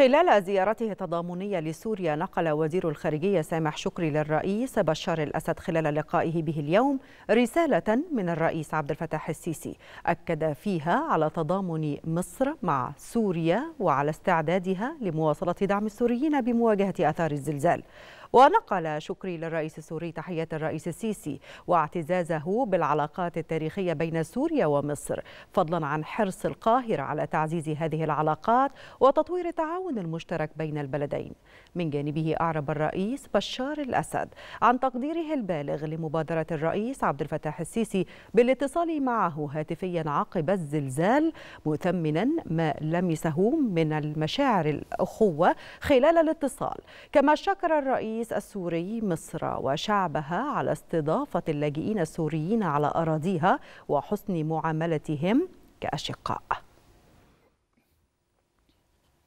خلال زيارته التضامنية لسوريا نقل وزير الخارجية سامح شكري للرئيس بشار الأسد خلال لقائه به اليوم رسالة من الرئيس عبد الفتاح السيسي أكد فيها على تضامن مصر مع سوريا وعلى استعدادها لمواصلة دعم السوريين بمواجهة آثار الزلزال ونقل شكري للرئيس السوري تحية الرئيس السيسي واعتزازه بالعلاقات التاريخية بين سوريا ومصر فضلا عن حرص القاهرة على تعزيز هذه العلاقات وتطوير التعاون المشترك بين البلدين من جانبه أعرب الرئيس بشار الأسد عن تقديره البالغ لمبادرة الرئيس عبد الفتاح السيسي بالاتصال معه هاتفيا عقب الزلزال مثمنا ما لمسه من المشاعر الأخوة خلال الاتصال كما شكر الرئيس الرئيس السوري مصر وشعبها على استضافة اللاجئين السوريين على أراضيها وحسن معاملتهم كأشقاء